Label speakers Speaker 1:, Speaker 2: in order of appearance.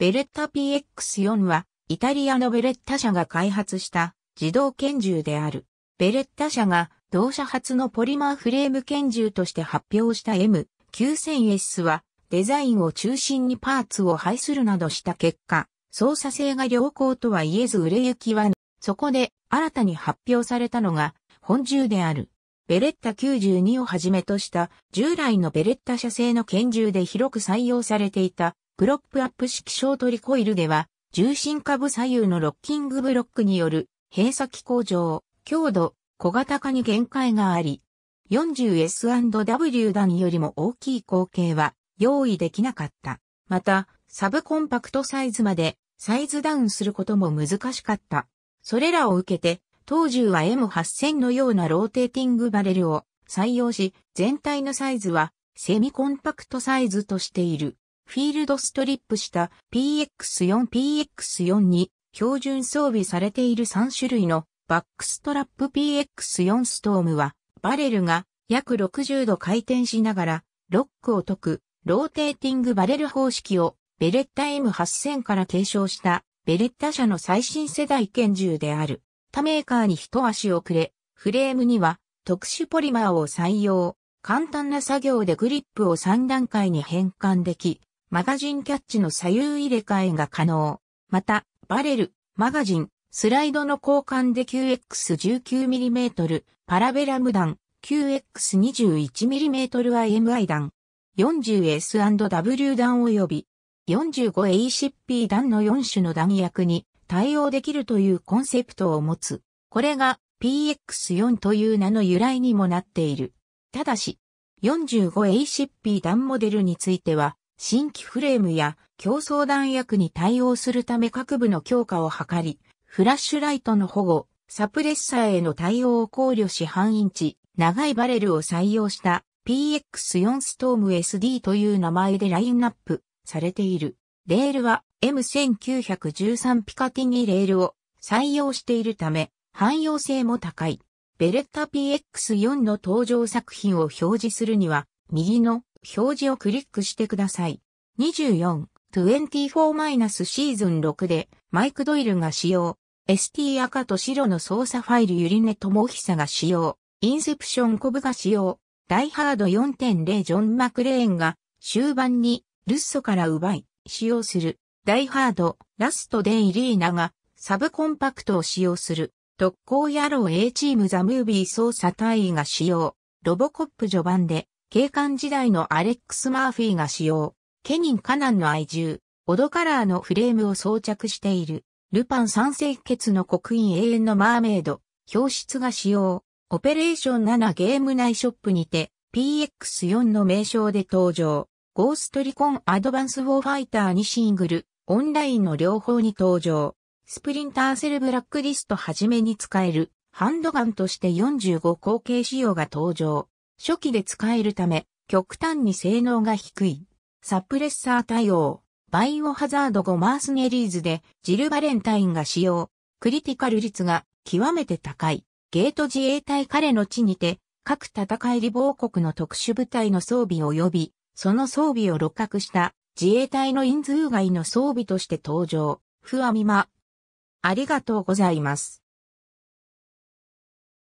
Speaker 1: ベレッタ PX4 は、イタリアのベレッタ社が開発した自動拳銃である。ベレッタ社が同社初のポリマーフレーム拳銃として発表した M9000S は、デザインを中心にパーツを配するなどした結果、操作性が良好とは言えず売れ行きは、そこで新たに発表されたのが本銃である。ベレッタ92をはじめとした従来のベレッタ社製の拳銃で広く採用されていたプロップアップ式ショートリコイルでは、重心下部左右のロッキングブロックによる閉鎖機構上、強度、小型化に限界があり、40S&W 弾よりも大きい口径は用意できなかった。また、サブコンパクトサイズまでサイズダウンすることも難しかった。それらを受けて、当時は M8000 のようなローテーティングバレルを採用し、全体のサイズはセミコンパクトサイズとしている。フィールドストリップした PX4PX4 に標準装備されている3種類のバックストラップ PX4 ストームはバレルが約60度回転しながらロックを解くローテーティングバレル方式をベレッタ M8000 から継承したベレッタ社の最新世代拳銃である。他メーカーに一足遅れ、フレームには特殊ポリマーを採用。簡単な作業でグリップを3段階に変換でき、マガジンキャッチの左右入れ替えが可能。また、バレル、マガジン、スライドの交換で QX19mm、パラベラム弾、QX21mm IMI 弾、40S&W 弾及び 45ACP 弾の4種の弾薬に対応できるというコンセプトを持つ。これが PX4 という名の由来にもなっている。ただし、45ACP 弾モデルについては、新規フレームや競争弾薬に対応するため各部の強化を図り、フラッシュライトの保護、サプレッサーへの対応を考慮し半インチ、長いバレルを採用した PX4 ストーム SD という名前でラインナップされている。レールは M1913 ピカティニレールを採用しているため、汎用性も高い。ベレッタ PX4 の登場作品を表示するには、右の表示をクリックしてください。24、24- シーズン6で、マイク・ドイルが使用。ST 赤と白の操作ファイルユリネともひさが使用。インセプションコブが使用。ダイハード4.0ジョン・マクレーンが終盤にルッソから奪い使用する。ダイハードラストデイリーナがサブコンパクトを使用する。特攻野郎 A チームザ・ムービー操作隊員が使用。ロボコップ序盤で警官時代のアレックス・マーフィーが使用、ケニン・カナンの愛獣、オドカラーのフレームを装着している、ルパン三世血の刻印永遠のマーメイド、表出が使用、オペレーション7ゲーム内ショップにて、PX4 の名称で登場、ゴーストリコンアドバンス・ウォーファイターにシングル、オンラインの両方に登場、スプリンターセルブラックリストはじめに使える、ハンドガンとして45口径仕様が登場。初期で使えるため、極端に性能が低い。サプレッサー対応。バイオハザード5マースネリーズでジルバレンタインが使用。クリティカル率が極めて高い。ゲート自衛隊彼の地にて、各戦い離亡国の特殊部隊の装備及び、その装備を六獲した自衛隊の人数外の装備として登場。ふわみま。ありがとうございます。